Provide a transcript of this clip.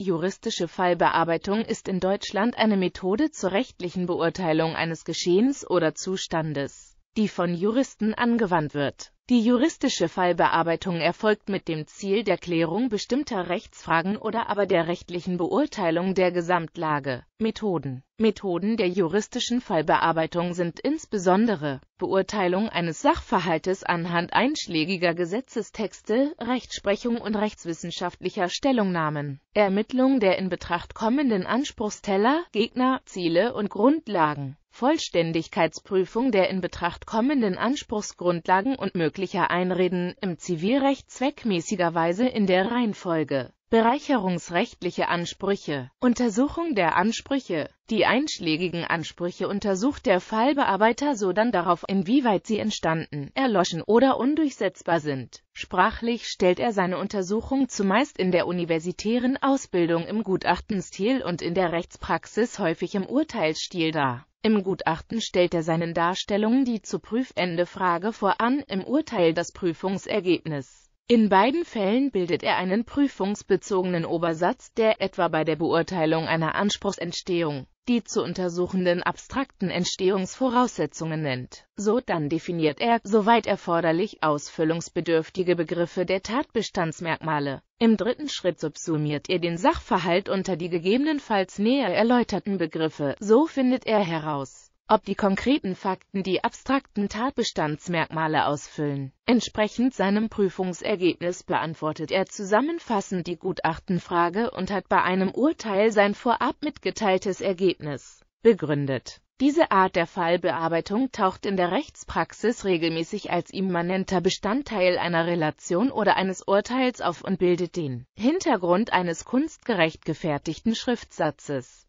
Juristische Fallbearbeitung ist in Deutschland eine Methode zur rechtlichen Beurteilung eines Geschehens oder Zustandes die von Juristen angewandt wird. Die juristische Fallbearbeitung erfolgt mit dem Ziel der Klärung bestimmter Rechtsfragen oder aber der rechtlichen Beurteilung der Gesamtlage. Methoden Methoden der juristischen Fallbearbeitung sind insbesondere Beurteilung eines Sachverhaltes anhand einschlägiger Gesetzestexte, Rechtsprechung und rechtswissenschaftlicher Stellungnahmen, Ermittlung der in Betracht kommenden Anspruchsteller, Gegner, Ziele und Grundlagen, Vollständigkeitsprüfung der in Betracht kommenden Anspruchsgrundlagen und möglicher Einreden im Zivilrecht zweckmäßigerweise in der Reihenfolge Bereicherungsrechtliche Ansprüche Untersuchung der Ansprüche Die einschlägigen Ansprüche untersucht der Fallbearbeiter so dann darauf, inwieweit sie entstanden, erloschen oder undurchsetzbar sind. Sprachlich stellt er seine Untersuchung zumeist in der universitären Ausbildung im Gutachtenstil und in der Rechtspraxis häufig im Urteilsstil dar im Gutachten stellt er seinen Darstellungen die zu prüfende Frage voran im Urteil das Prüfungsergebnis. In beiden Fällen bildet er einen prüfungsbezogenen Obersatz, der etwa bei der Beurteilung einer Anspruchsentstehung die zu untersuchenden abstrakten Entstehungsvoraussetzungen nennt. So dann definiert er, soweit erforderlich, ausfüllungsbedürftige Begriffe der Tatbestandsmerkmale. Im dritten Schritt subsumiert er den Sachverhalt unter die gegebenenfalls näher erläuterten Begriffe. So findet er heraus ob die konkreten Fakten die abstrakten Tatbestandsmerkmale ausfüllen. Entsprechend seinem Prüfungsergebnis beantwortet er zusammenfassend die Gutachtenfrage und hat bei einem Urteil sein vorab mitgeteiltes Ergebnis begründet. Diese Art der Fallbearbeitung taucht in der Rechtspraxis regelmäßig als immanenter Bestandteil einer Relation oder eines Urteils auf und bildet den Hintergrund eines kunstgerecht gefertigten Schriftsatzes.